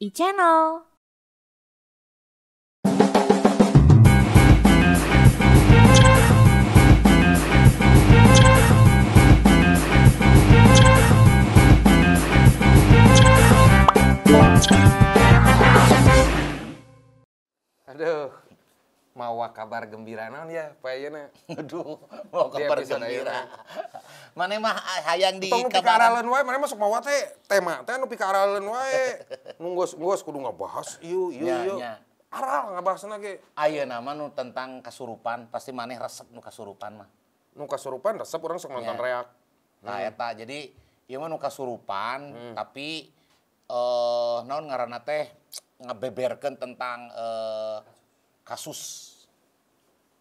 e-channel. Aduh, mau kabar gembira non ya, Pak Yena. Aduh, mau kabar gembira mana mah hayang di Tong nupi karalen wae mana masuk mawa teh tema teh nupi karalen wae nunggos nunggos kudu ngabahas ieu ieu ieu aral ngabahas ge Ayo nama nu tentang kasurupan pasti maneh resep nu kasurupan mah nu kasurupan resep orang sok nonton reak nah hmm. eta jadi iya mah nu kasurupan hmm. tapi eh uh, naon ngaranna teh ngebeberkeun tentang uh, kasus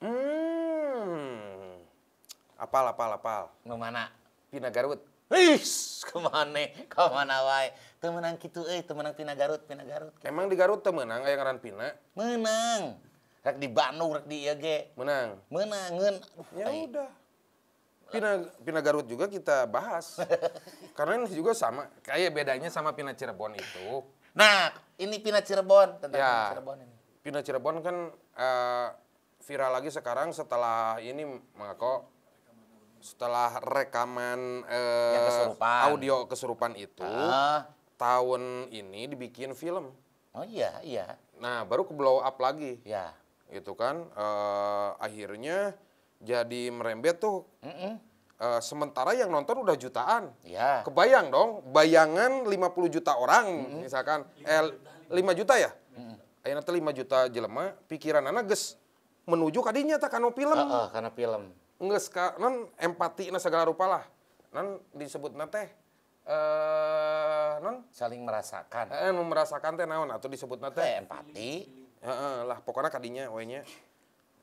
hmm Apal, apal, apal. Nu mana? Pina Garut. Ih, kemana? Kemana wae? Temenang gitu eh, temenang Pina Garut, Pina Garut. Gitu. Emang di Garut temenang aya ngaran Pina? Menang. Rek di Bandung, rek di ieu ge. Menang. Menang ngeun. Ya udah. Pina, Pina Garut juga kita bahas. Karena ini juga sama, kayak bedanya sama Pina Cirebon itu. Nah, ini Pina Cirebon, tentang ya, Pina Cirebon ini. Pina Cirebon kan uh, viral lagi sekarang setelah ini mengaku setelah rekaman eh, audio kesurupan itu ah. tahun ini dibikin film. Oh iya iya. Nah baru ke blow up lagi. Ya. Itu kan eh, akhirnya jadi merembet tuh. Mm -mm. Uh, sementara yang nonton udah jutaan. Ya. Kebayang dong, bayangan 50 juta orang mm -mm. misalkan l eh, juta, juta ya? Mm -hmm. tuh 5 juta jelema, pikiran anak ges menuju kadinya tak kano film. Uh, uh, karena film nggak non empati nah segala rupa lah non disebut nate uh, eh, non saling merasakan eh non merasakan teh naon atau disebut nate eh, empati Heeh, lah pokoknya kadinya we nya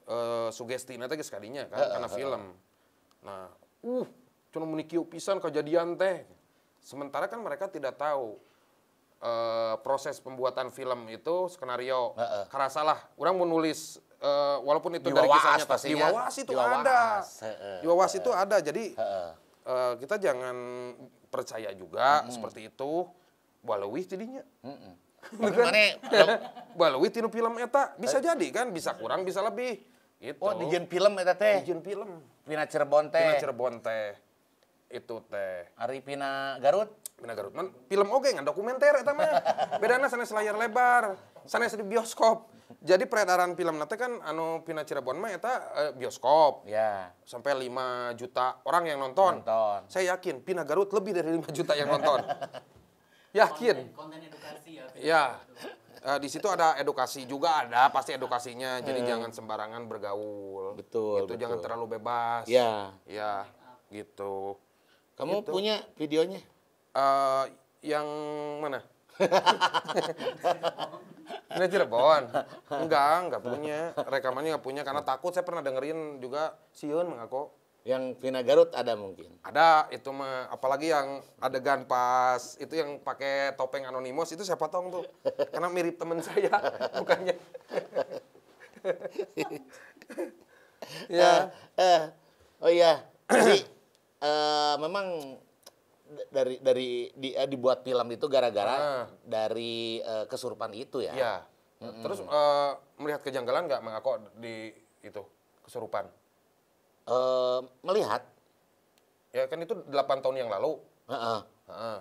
eh, sugesti nate guys kadinya kan karena film nah uh cuma menikiu pisan kejadian teh sementara kan mereka tidak tahu Eh, proses pembuatan film itu skenario uh -uh. karasalah orang menulis uh, eh, walaupun itu diwawas dari kisahnya pasti ya. di wawas itu diwawas. ada di itu ada jadi uh, uh, kita jangan percaya juga uh -uh. seperti itu balewih jadinya uh -hmm. balewih film eta bisa jadi kan bisa kurang bisa lebih gitu. oh dijen film eta teh dijen film Pina Cirebon teh Pina Cirebon teh itu teh Ari Pina Garut Garut. non film oke okay, nggak dokumenter eta mah bedana sanes layar lebar sanes di bioskop jadi peredaran film nanti kan anu pina Cirebon mah eta eh, bioskop ya sampai 5 juta orang yang nonton. nonton saya yakin pina Garut lebih dari 5 juta yang nonton yakin konten, konten edukasi ya ya uh, di situ ada edukasi juga ada pasti edukasinya jadi eh. jangan sembarangan bergaul betul itu jangan terlalu bebas ya ya gitu kamu gitu. punya videonya Eh, yang mana? Ini Cirebon. Enggak, enggak punya. Rekamannya enggak punya karena takut. Saya pernah dengerin juga Siun mengaku. Yang Vina Garut ada mungkin. Ada, itu mah apalagi yang adegan pas itu yang pakai topeng anonimus itu siapa potong tuh. Karena mirip teman saya bukannya. ya. Uh, uh, oh iya. Jadi uh, memang dari dari di, eh, dibuat film itu gara-gara ah. dari uh, kesurupan itu ya. Iya. Mm -mm. Terus uh, melihat kejanggalan nggak mengaku di itu kesurupan? Uh, melihat. Ya kan itu delapan tahun yang lalu. Uh -uh. Uh -uh.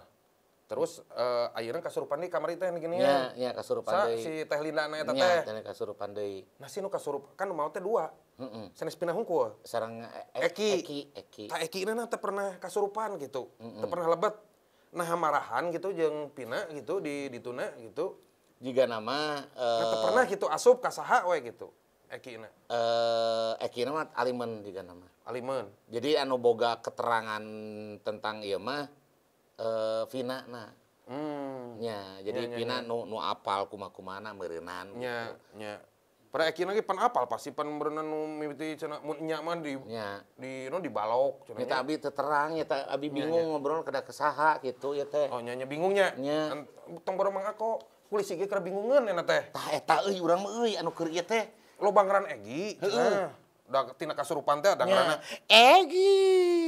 Terus uh, eh, akhirnya kasurupan di kamar itu yang gini ya. Iya, kasurupan deui. Si Teh Linda na eta ya, teh. Iya, kasurupan deui. Nah, si nu kan mau teh dua. Heeh. Mm -mm. Sanes pindah hungkul. Sareng e Eki. Eki, Eki. Ta Eki na teh pernah kasurupan gitu. Mm -mm. Teh pernah lebet. Nah, marahan gitu jeung Pina gitu di tuna gitu. Jika nama uh, nah, pernah gitu asup ka saha we gitu. Eki na. Eh, uh, Eki na mah alimen jika nama. Alimen. Jadi anu boga keterangan tentang ieu mah uh, Vina na. Hmm. Ya, jadi ya, ya, Vina ya. nu nu apal kumakumana meureunana. Ya, gitu. ya. Pada akhirnya pan apal pasti pan meureunana nu mimiti cina mun nya di ya. di nu di balok cenah. abi terang ya abi ya, bingung ya, ya. ngobrol kada kesaha gitu ya teh. Oh, nya nya bingungnya. Ya. Tong baru mang aku kulis ge bingungan ya teh. Tah eta euy urang mah euy anu keur ieu teh. Lobang ran Egi. Heeh. Nah. Da tina kasurupan teh ada karena ya. Egi.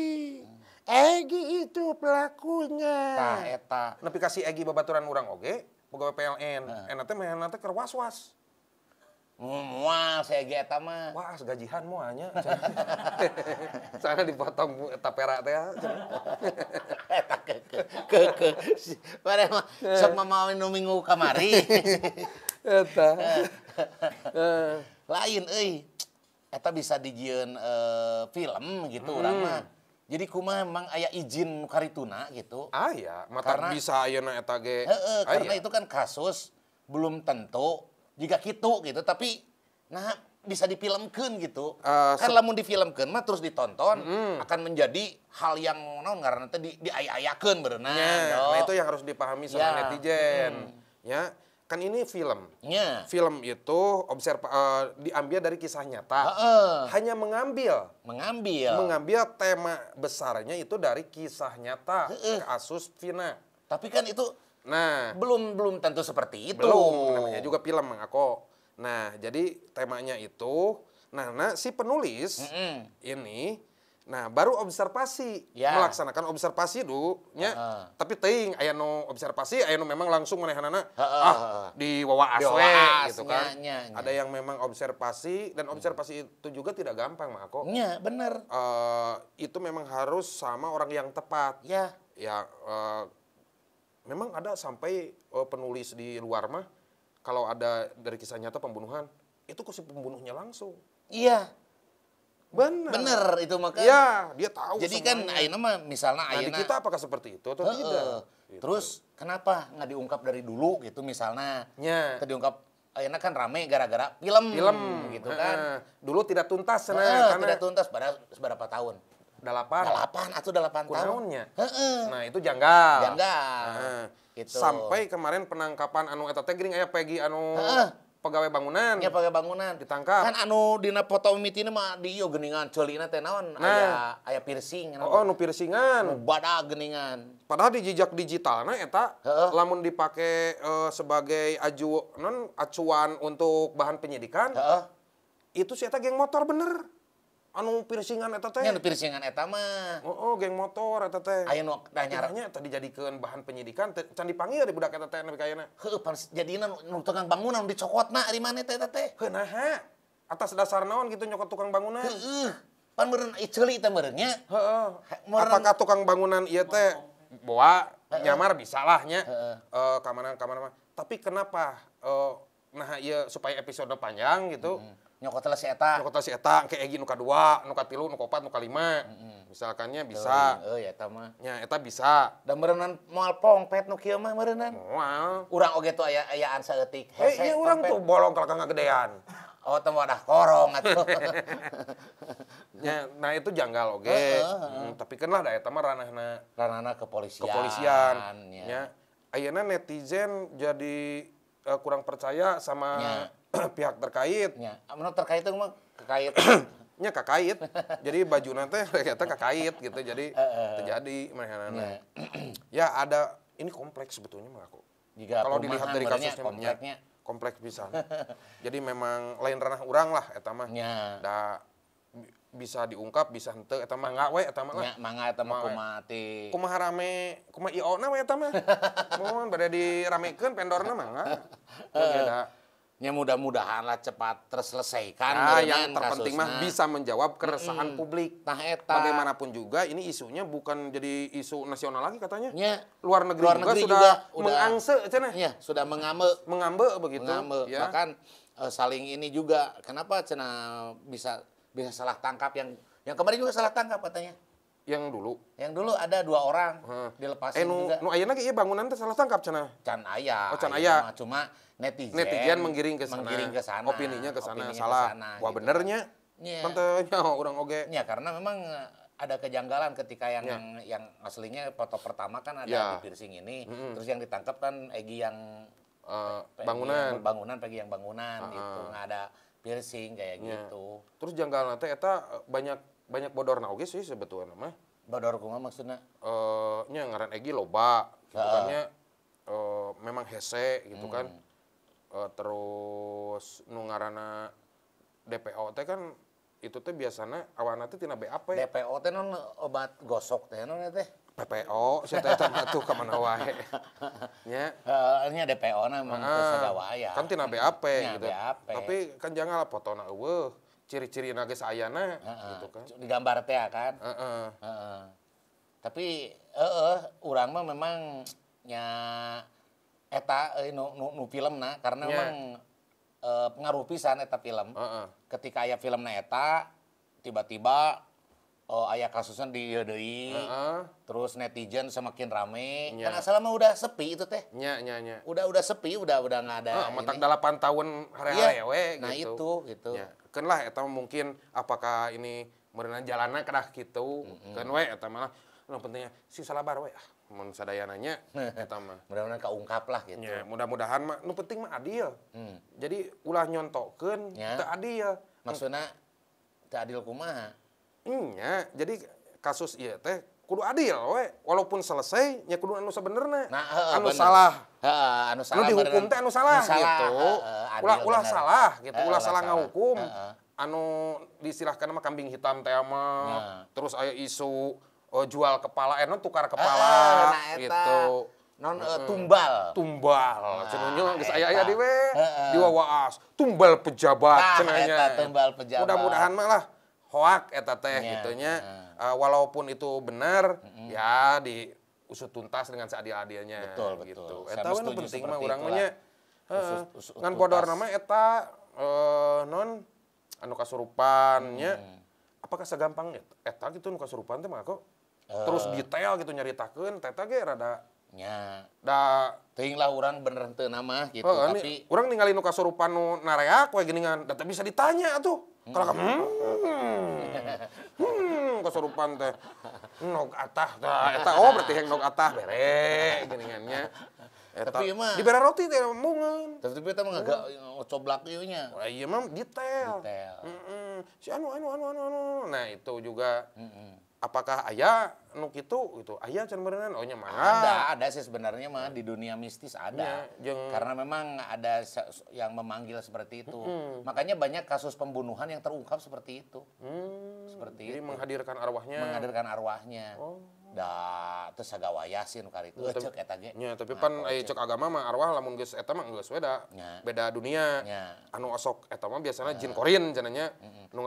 Egi itu pelakunya. Nah, eta. Nepi kasih Egi babaturan orang oge, pegawai PLN. Nah. Enak nanti kerwas-was. Mual saya eta mah. was gajihan muanya, Sana dipotong eta perak teh. Eta ke ke ke. Bare mah sok eh. mamawe nu minggu kamari. Eta. Eh. Lain euy. Eta bisa dijieun uh, eh, film gitu hmm. orang mah jadi kuma emang ayah izin karituna gitu. Ah ya, mata karena, bisa ayeuna eta E karena iya. itu kan kasus belum tentu jika gitu gitu tapi nah bisa difilmkan gitu. Uh, kan lamun difilmkan mah terus ditonton mm. akan menjadi hal yang non karena tadi di, ayah ayakan berenang. Yeah, Nah itu yang harus dipahami sama yeah. netizen. Mm. Ya, kan ini film. Yeah. Film itu observa uh, eh, diambil dari kisah nyata. Uh -uh. Hanya mengambil. Mengambil. Mengambil tema besarnya itu dari kisah nyata uh -uh. kasus Vina. Tapi kan itu nah belum belum tentu seperti itu. Belum namanya juga film Mang Nah, jadi temanya itu nah, nah si penulis mm -mm. ini Nah, baru observasi, ya. melaksanakan observasi dulu Uh ya. -huh. Tapi ting aya nu observasi, aya nu memang langsung manehanna uh -huh. ah di wawa aswe gitu kan. Nya, Ada yang memang observasi dan hmm. observasi hmm. itu juga tidak gampang, mah Ako. Iya, benar Uh, eh, itu memang harus sama orang yang tepat. Ya. Ya uh, memang ada sampai uh, penulis di luar mah kalau ada dari kisah nyata pembunuhan, itu ke si pembunuhnya langsung. Iya Benar. Benar itu makanya. Ya, dia tahu. Jadi kan semuanya. kan Aina mah misalnya Aina. Nah, kita apakah seperti itu atau uh, tidak? gitu. Terus kenapa nggak diungkap dari dulu gitu misalnya? Ya. Diungkap Aina kan rame gara-gara film. Film gitu kan. dulu tidak tuntas nah, karena tidak tuntas pada seberapa tahun? Delapan. Delapan atau delapan tahunnya. uh. Nah itu janggal. Janggal. Nah, gitu. Sampai kemarin penangkapan anu eta teh gering aya Peggy anu. Heeh pegawai bangunan ya pegawai bangunan ditangkap kan anu dina foto miti mah di iyo geningan celina teh naon nah. aya aya piercing oh, oh nu piercingan nu badak geningan padahal di jejak digitalna eta Heeh. lamun dipake uh, sebagai aju non acuan untuk bahan penyidikan Heeh. itu si eta geng motor bener anu piringan eta Anu piercingan Oh, oh geng motor eta teh. Aya nyaranya tadi jadi tadi bahan penyidikan can dipanggil di budak eta teh nepi kayana. Heuh, tukang bangunan dicokot mah mana etete? eta nah, Atas dasar naon gitu nyokot tukang bangunan. Heuh. Pan meureun ceuli itu meureun nya. Heeh. Apakah tukang bangunan iya teh bawa nyamar bisa lah Heeh. Uh, eh, kamana kamana Tapi kenapa uh, nah iya supaya episode panjang gitu mm. nyokotnya si eta nyokotnya si eta kayak egi nuka dua nuka tilu nuka empat nuka lima mm. misalkannya bisa oh ya eta mah ya eta bisa dan merenan moal pongpet nu kieu mah merenan moal urang oge tuh aya ayaan saeutik eh iya urang tuh bolong kalau gedean Oh, temu ada korong atuh. ya, nah itu janggal oke. Okay. Uh, uh, uh. Hmm, tapi kenal dah da eta mah ranahna ranahna kepolisian. Kepolisian. Ya. ya ayeuna netizen jadi uh, kurang percaya sama ya. pihak terkait. Ya. Menurut terkait itu mah kekait. nya kakait. jadi baju nanti ternyata kakait gitu. Jadi eh, eh, terjadi mana ya. ya ada ini kompleks sebetulnya mengaku. Jika kalau dilihat dari kasusnya kompleksnya kompleks bisa. jadi memang lain ranah orang lah etamah. Ya. Da bisa diungkap bisa ente eta mah enggak we eta mah nya mangga eta mah kumaha teh kumaha rame kumaha na we eta mah mohon bade diramekeun pendorna mah enggak nya mudah-mudahan lah cepat terselesaikan. Nah, yang terpenting kasusnya. mah bisa menjawab keresahan mm -hmm. publik. Nah, eta. Bagaimanapun juga ini isunya bukan jadi isu nasional lagi katanya. Ya. Luar negeri, Luar negeri juga, juga sudah mengangse cenah. Ya, sudah mengambe. Mengambe begitu. Mengambe. Ya. Bahkan uh, saling ini juga kenapa cenah bisa bisa salah tangkap yang yang kemarin juga salah tangkap katanya. Yang dulu. Yang dulu ada dua orang hmm. dilepasin eh, nu, juga. Nu ayeuna ge iya, bangunan teh salah tangkap cenah. Can ayah Oh, can aya. Cuma netizen. Netizen menggiring ke sana. Menggiring ke sana. Opininya ke sana salah. Kesana, Wah, gitu. benernya. Iya. Ya, orang oge. Ya karena memang ada kejanggalan ketika yang ya. yang aslinya foto pertama kan ada ya. di piercing ini, hmm. terus yang ditangkap kan Egi yang uh, bangunan, bangunan Pegi yang bangunan uh itu nggak ada piercing kayak ya. gitu. Terus janggal nanti eta eh, banyak banyak bodor oke sih sebetulnya mah. Bodor kumaha maksudnya? Eh nya ngaran Egi loba gitu kan E, memang hese gitu hmm. kan. E, terus nu ngaranna DPO teh kan itu teh biasanya awalnya teh tina BAP. DPO teh non obat gosok teh non ya teh. PPO saya tanya tuh ke mana wae nya uh, nya DPO na mah uh, waya kan tina hmm, BAP gitu BAP. tapi kan jangan lah foto na ciri-ciri naga saya ayana uh, uh, gitu kan digambar teh ya kan uh, uh. uh, tapi eh, uh, urang mah memang nya eta eh, nu, nu, nu film na karena yeah. memang eh, pengaruh pisan eta film uh, uh. ketika aya film na eta tiba-tiba oh, ayah kasusnya di Yodoi, uh -uh. terus netizen semakin rame. Ya. Kan asal mah udah sepi itu teh. Nya, nya, nya. Udah udah sepi, udah udah nggak ada. Uh, matak 8 tahun hari-hari ya. we nah, gitu. Nah itu gitu. Ya. Kan lah atau mungkin apakah ini merenang jalanan kena gitu. Mm -hmm. Kan we eta malah nah pentingnya si salabar we ah sadaya nanya, eta mah mudah-mudahan kaungkap lah gitu ya, mudah-mudahan mah nu penting mah adil hmm. jadi ulah nyontokeun ya. teu adil maksudnya teu adil kumaha Iya, jadi kasus iya teh kudu adil we walaupun selesai nya kudu anu sebenernya. nah, he, anu, bener. salah heeh anu, anu salah anu dihukum teh anu salah gitu ulah ulah salah gitu ulah salah ngahukum anu disilahkan sama kambing hitam teh mah nah. terus aya isu uh, jual kepala eh non tukar kepala nah, gitu non uh, tumbal tumbal nah, Cenunya geus aya aya di we di wawaas tumbal pejabat nah, Cenanya. tumbal pejabat mudah-mudahan malah hoak eta teh yeah. nya yeah. Iya. Uh, walaupun itu benar mm -hmm. ya di usut tuntas dengan seadil-adilnya betul, gitu. betul. eta nu penting mah urang mah ya, eh, ngan bodor nama eta uh, non anu kasurupannya hmm. apakah segampang eta gitu nu kasurupan teh mah kok uh. Eh. terus detail gitu nyaritakeun teta ge rada Ya. da teuing lah urang bener teu nama gitu oh, tapi urang ningali nu kasurupan nu narea koe geuningan da bisa ditanya atuh hmm. kalau hmm, hmm kasurupan teh hmm, nog atah tah eta oh berarti yang nog atah bere geuningannya Eta, tapi iya di bere roti teh mungeun. Tapi eta mah agak coblak ieu nya. Wah, oh, iya mah detail. Detail. Heeh. Mm -mm. Si anu, anu anu anu anu anu. Nah, itu juga. Mm -mm apakah ayah nuk itu gitu ayah can berenang ohnya mah ada ada sih sebenarnya mah di dunia mistis ada ya, jeng... karena memang ada yang memanggil seperti itu hmm. makanya banyak kasus pembunuhan yang terungkap seperti itu hmm. seperti jadi itu. menghadirkan arwahnya menghadirkan arwahnya oh. da terus agawa yasin kali itu ya, cek eta ge iya, tapi nah, pan ayah eh, cek agama mah arwah lamun geus eta mah geus beda ya. beda dunia ya. anu asok eta mah biasanya nah. jin korin cenanya mm nu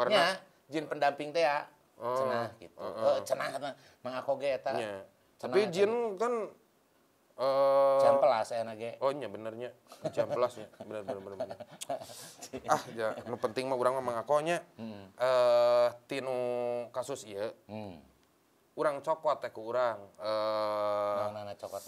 jin pendamping teh ya Oh, cenah gitu uh, uh. Oh, mengaku ge eta Iya. tapi jin kan Uh, jam pelas ya nage. Oh iya benernya jam pelas ya bener bener bener. bener. ah ya nu penting mah urang mah mengakonya hmm. uh, tinu kasus iya. Hmm. Urang cokot teh ku urang. Uh, eh, nana cokot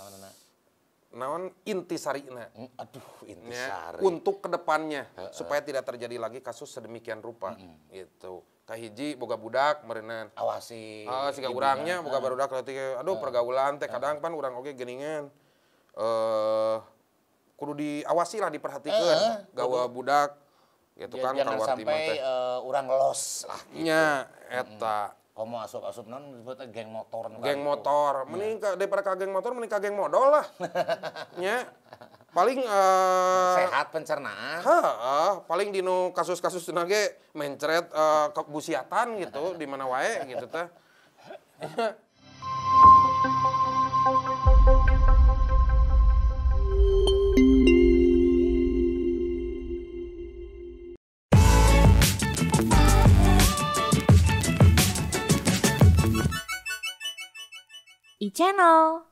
naon inti sari Hmm, aduh inti Ya, untuk kedepannya uh, uh. supaya tidak terjadi lagi kasus sedemikian rupa hmm. gitu hiji boga budak merenan awasi uh, siga urangnya kan. boga barudak berarti aduh pergaulan teh kadang pan urang oke geningan eh uh, kudu diawasi lah diperhatikan uh, gawa kudu. budak gitu kan kalau sampai uh, orang eh, los lah gitu. nya eta hmm. komo asup asup non disebutnya geng motor iya. geng motor mending ya. daripada kageng geng motor mending geng modal lah nya paling uh, sehat pencernaan ha, paling dino kasus-kasus tenaga mencret uh, eh, kebusiatan gitu di mana wae gitu teh e-channel